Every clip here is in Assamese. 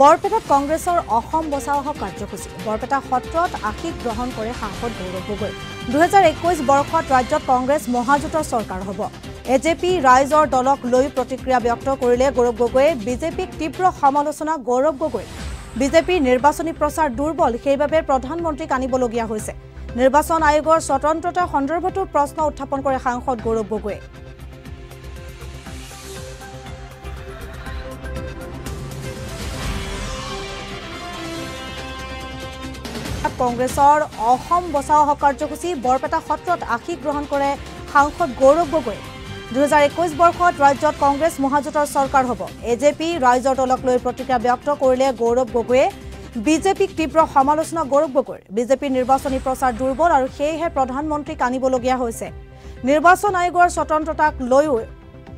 বৰপেটাত কংগ্ৰেছৰ অসম বচাও হওক কাৰ্যসূচী বৰপেটা সত্ৰত আশীষ গ্ৰহণ কৰে সাংসদ গৌৰৱ গগৈ দুহেজাৰ একৈশ বৰ্ষত ৰাজ্যত কংগ্ৰেছ মহাজোঁটৰ চৰকাৰ হ'ব এ জে পি ৰাইজৰ দলক লৈ প্ৰতিক্ৰিয়া ব্যক্ত কৰিলে গৌৰৱ গগৈয়ে বিজেপিক তীব্ৰ সমালোচনা গৌৰৱ গগৈ বিজেপিৰ নিৰ্বাচনী প্ৰচাৰ দুৰ্বল সেইবাবে প্ৰধানমন্ত্ৰীক আনিবলগীয়া হৈছে নিৰ্বাচন আয়োগৰ স্বতন্ত্ৰতা সন্দৰ্ভতো প্ৰশ্ন উত্থাপন কৰে সাংসদ গৌৰৱ গগৈয়ে কংগ্ৰেছৰ অসম বচাও কাৰ্যসূচী বৰপেটা সত্ৰত আশী গ্ৰহণ কৰে সাংসদ গৌৰৱ গগৈ দুহেজাৰ একৈছ বৰ্ষত ৰাজ্যত কংগ্ৰেছ মহাজোঁটৰ চৰকাৰ হ'ব এ জে পি ৰাইজৰ দলক লৈ প্ৰতিক্ৰিয়া ব্যক্ত কৰিলে গৌৰৱ গগৈয়ে বিজেপিক তীব্ৰ সমালোচনা গৌৰৱ গগৈৰ বিজেপিৰ নিৰ্বাচনী প্ৰচাৰ দুৰ্বল আৰু সেয়েহে প্ৰধানমন্ত্ৰীক আনিবলগীয়া হৈছে নিৰ্বাচন আয়োগৰ স্বতন্ত্ৰতাক লৈও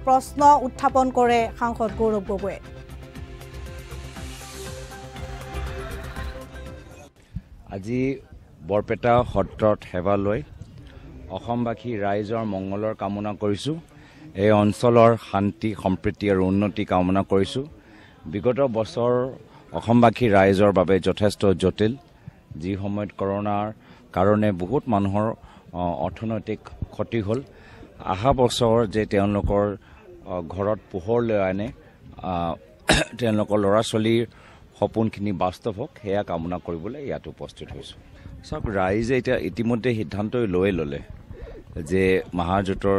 প্ৰশ্ন উত্থাপন কৰে সাংসদ গৌৰৱ গগৈয়ে আজি বৰপেটা সত্ৰত সেৱা লৈ অসমবাসী ৰাইজৰ মংগলৰ কামনা কৰিছোঁ এই অঞ্চলৰ শান্তি সম্প্ৰীতি আৰু উন্নতি কামনা কৰিছোঁ বিগত বছৰ অসমবাসী ৰাইজৰ বাবে যথেষ্ট জটিল যি সময়ত কৰোণাৰ কাৰণে বহুত মানুহৰ অৰ্থনৈতিক ক্ষতি হ'ল অহা বছৰ যে তেওঁলোকৰ ঘৰত পোহৰলৈ আনে তেওঁলোকৰ ল'ৰা ছোৱালীৰ সপোনখিনি বাস্তৱ হওক সেয়া কামনা কৰিবলৈ ইয়াত উপস্থিত হৈছোঁ চাওক ৰাইজে এতিয়া ইতিমধ্যে সিদ্ধান্তই লৈ ল'লে যে মহাজোঁটৰ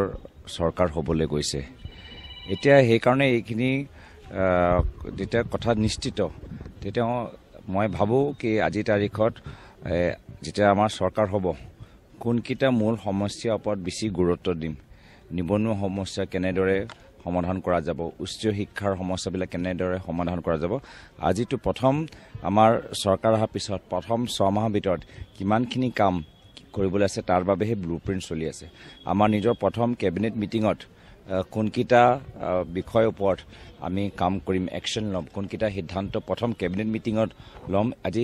চৰকাৰ হ'বলৈ গৈছে এতিয়া সেইকাৰণে এইখিনি যেতিয়া কথা নিশ্চিত তেতিয়া মই ভাবোঁ কি আজিৰ তাৰিখত যেতিয়া আমাৰ চৰকাৰ হ'ব কোনকেইটা মূল সমস্যাৰ ওপৰত বেছি গুৰুত্ব দিম নিবনুৱা সমস্যা কেনেদৰে সমাধান কৰা যাব উচ্চ শিক্ষাৰ সমস্যাবিলাক কেনেদৰে সমাধান কৰা যাব আজিতো প্ৰথম আমাৰ চৰকাৰ অহাৰ পিছত প্ৰথম ছমাহৰ ভিতৰত কিমানখিনি কাম কৰিবলৈ আছে তাৰ বাবেহে ব্লু প্ৰিণ্ট চলি আছে আমাৰ নিজৰ প্ৰথম কেবিনেট মিটিঙত কোনকেইটা বিষয়ৰ ওপৰত আমি কাম কৰিম একশ্যন ল'ম কোনকেইটা সিদ্ধান্ত প্ৰথম কেবিনেট মিটিঙত ল'ম আজি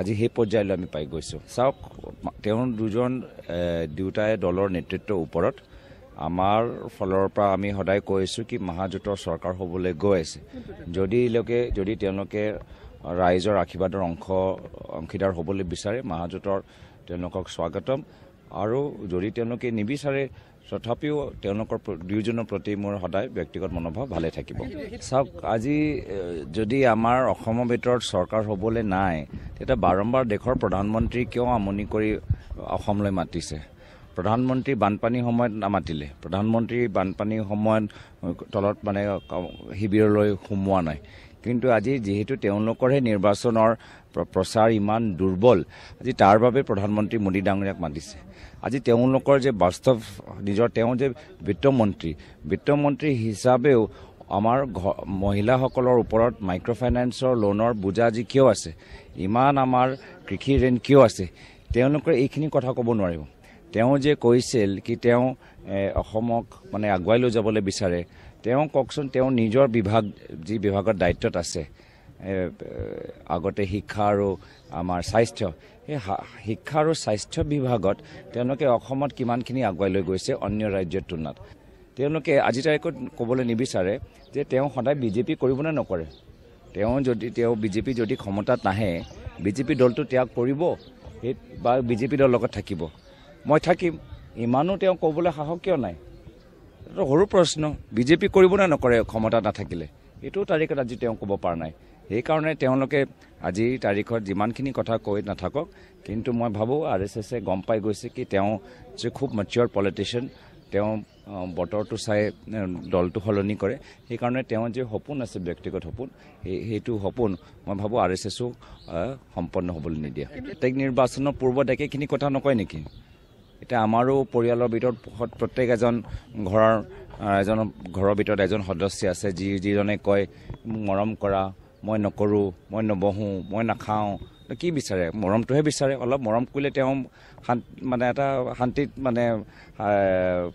আজি সেই পৰ্যায়লৈ আমি পাই গৈছোঁ চাওক তেওঁ দুজন দুয়োটাই দলৰ নেতৃত্বৰ ওপৰত আমাৰ ফালৰ পৰা আমি সদায় কৈ আছোঁ কি মহাজোঁটৰ চৰকাৰ হ'বলৈ গৈ আছে যদি যদিলৈকে যদি তেওঁলোকে ৰাইজৰ আশীৰ্বাদৰ অংশ অংশীদাৰ হ'বলৈ বিচাৰে মহাজোঁটৰ তেওঁলোকক স্বাগতম আৰু যদি তেওঁলোকে নিবিচাৰে তথাপিও তেওঁলোকৰ দুয়োজনৰ প্ৰতি মোৰ সদায় ব্যক্তিগত মনোভাৱ ভালে থাকিব চাওক আজি যদি আমাৰ অসমৰ ভিতৰত চৰকাৰ হ'বলৈ নাই তেতিয়া বাৰম্বাৰ দেশৰ প্ৰধানমন্ত্ৰী কিয় আমনি কৰি অসমলৈ মাতিছে প্ৰধানমন্ত্ৰী বানপানীৰ সময়ত নামাতিলে প্ৰধানমন্ত্ৰী বানপানীৰ সময়ত তলত মানে শিবিৰলৈ সোমোৱা নাই কিন্তু আজি যিহেতু তেওঁলোকৰহে নিৰ্বাচনৰ প্ৰচাৰ ইমান দুৰ্বল আজি তাৰ বাবে প্ৰধানমন্ত্ৰী মোদী ডাঙৰীয়াক মাতিছে আজি তেওঁলোকৰ যে বাস্তৱ নিজৰ তেওঁ যে বিত্তমন্ত্ৰী বিত্তমন্ত্ৰী হিচাপেও আমাৰ ঘ মহিলাসকলৰ ওপৰত মাইক্ৰ' ফাইনেন্সৰ লোনৰ বোজা আজি কিয় আছে ইমান আমাৰ কৃষি ঋণ কিয় আছে তেওঁলোকে এইখিনি কথা ক'ব নোৱাৰিব তেওঁ যে কৈছিল কি তেওঁ অসমক মানে আগুৱাই লৈ যাবলৈ বিচাৰে তেওঁ কওকচোন তেওঁ নিজৰ বিভাগ যি বিভাগৰ দায়িত্বত আছে আগতে শিক্ষা আৰু আমাৰ স্বাস্থ্য সেই শিক্ষা আৰু স্বাস্থ্য বিভাগত তেওঁলোকে অসমত কিমানখিনি আগুৱাই লৈ গৈছে অন্য ৰাজ্যৰ তুলনাত তেওঁলোকে আজিৰ তাৰিখত ক'বলৈ নিবিচাৰে যে তেওঁ সদায় বিজেপি কৰিবনে নকৰে তেওঁ যদি তেওঁ বিজেপি যদি ক্ষমতাত নাহে বিজেপি দলটো ত্যাগ কৰিব সেই বা বিজেপি দলৰ লগত থাকিব মই থাকিম ইমানো তেওঁ ক'বলৈ সাহস কিয় নাই এইটো সৰু প্ৰশ্ন বি জে পি কৰিবনে নকৰে ক্ষমতা নাথাকিলে এইটো তাৰিখত আজি তেওঁ ক'ব পৰা নাই সেইকাৰণে তেওঁলোকে আজিৰ তাৰিখত যিমানখিনি কথা কৈ নাথাকক কিন্তু মই ভাবোঁ আৰ এছ এছে গম পাই গৈছে কি তেওঁ যে খুব মেচিয়ৰ পলিটিচিয়ান তেওঁ বতৰটো চাই দলটো সলনি কৰে সেইকাৰণে তেওঁৰ যি সপোন আছে ব্যক্তিগত সপোন সেই সেইটো সপোন মই ভাবোঁ আৰ এছ এছো সম্পন্ন হ'বলৈ নিদিয়ে প্ৰত্যেক নিৰ্বাচনৰ পূৰ্বত একেখিনি কথা নকয় নেকি এতিয়া আমাৰো পৰিয়ালৰ ভিতৰত প্ৰত্যেক এজন ঘৰৰ এজন ঘৰৰ ভিতৰত এজন সদস্য আছে যি যিজনে কয় মোক মৰম কৰা মই নকৰোঁ মই নবহোঁ মই নাখাওঁ কি বিচাৰে মৰমটোহে বিচাৰে অলপ মৰম কৰিলে তেওঁ মানে এটা শান্তিত মানে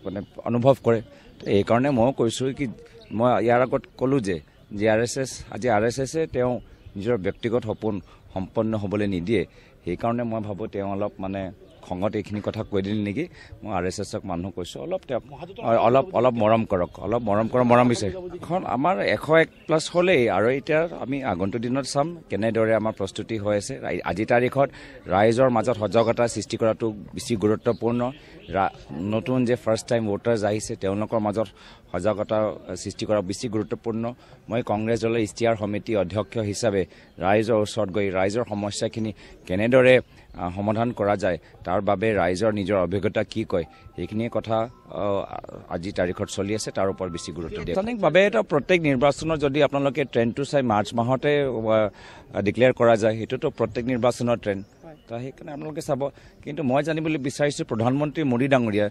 মানে অনুভৱ কৰে এইকাৰণে ময়ো কৈছোঁ কি মই ইয়াৰ আগত ক'লোঁ যে যি আৰ এছ এছ আজি আৰ এছ এছে তেওঁ নিজৰ ব্যক্তিগত সপোন সম্পন্ন হ'বলৈ নিদিয়ে সেইকাৰণে মই ভাবোঁ তেওঁ অলপ মানে খঙত এইখিনি কথা কৈ দিলি নেকি মই আৰ এছ এছক মানুহ কৈছোঁ অলপ তেওঁক অলপ অলপ মৰম কৰক অলপ মৰম কৰক মৰম বিচাৰি এখন আমাৰ এশ এক প্লাছ হ'লেই আৰু এতিয়া আমি আগন্তুক দিনত চাম কেনেদৰে আমাৰ প্ৰস্তুতি হৈ আছে আজিৰ তাৰিখত ৰাইজৰ মাজত সজাগতা সৃষ্টি কৰাটো বেছি গুৰুত্বপূৰ্ণ নতুন যে ফাৰ্ষ্ট টাইম ভোটাৰ্ছ আহিছে তেওঁলোকৰ মাজত সজাগতা সৃষ্টি কৰা বেছি গুৰুত্বপূৰ্ণ মই কংগ্ৰেছ দলৰ ইস্তিয়াৰ সমিতি অধ্যক্ষ হিচাপে ৰাইজৰ ওচৰত গৈ ৰাইজৰ সমস্যাখিনি কেনেদৰে সমাধান কৰা যায় তাৰ বাবে ৰাইজৰ নিজৰ অভিজ্ঞতা কি কয় সেইখিনিয়ে কথা আজি তাৰিখত চলি আছে তাৰ ওপৰত বেছি গুৰুত্ব দিয়ে আনুষ্ঠানিকভাৱে এটা প্ৰত্যেক নিৰ্বাচনত যদি আপোনালোকে ট্ৰেণ্ডটো চাই মাৰ্চ মাহতে ডিক্লেয়াৰ কৰা যায় সেইটোতো প্ৰত্যেক নিৰ্বাচনৰ ট্ৰেণ্ড তো সেইকাৰণে আপোনালোকে চাব কিন্তু মই জানিবলৈ বিচাৰিছোঁ প্ৰধানমন্ত্ৰী মোদী ডাঙৰীয়া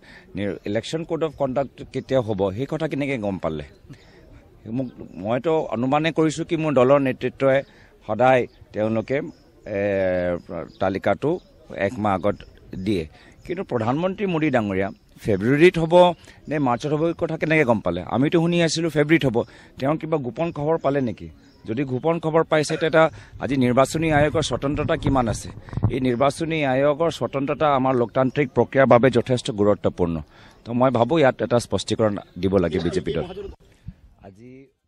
ইলেকশ্যন ক'ড অফ কণ্ডাক্ট কেতিয়া হ'ব সেই কথা কেনেকৈ গম পালে মোক মইতো অনুমানে কৰিছোঁ কি মোৰ দলৰ নেতৃত্বই সদায় তেওঁলোকে তালিকাটো একমাহ আগত দিয়ে কিন্তু প্ৰধানমন্ত্ৰী মোদী ডাঙৰীয়া ফেব্ৰুৱাৰীত হ'ব নে মাৰ্চত হ'ব কথা কেনেকৈ গম পালে আমিতো শুনি আছিলোঁ ফেব্ৰুৱাৰীত হ'ব তেওঁ কিবা গোপন খবৰ পালে নেকি যদি গোপন খবৰ পাইছে তেতিয়া আজি নিৰ্বাচনী আয়োগৰ স্বতন্ত্ৰতা কিমান আছে এই নিৰ্বাচনী আয়োগৰ স্বতন্ত্ৰতা আমাৰ লোকতান্ত্ৰিক প্ৰক্ৰিয়াৰ বাবে যথেষ্ট গুৰুত্বপূৰ্ণ তো মই ভাবোঁ ইয়াত এটা স্পষ্টীকৰণ দিব লাগে বিজেপিৰ দল আজি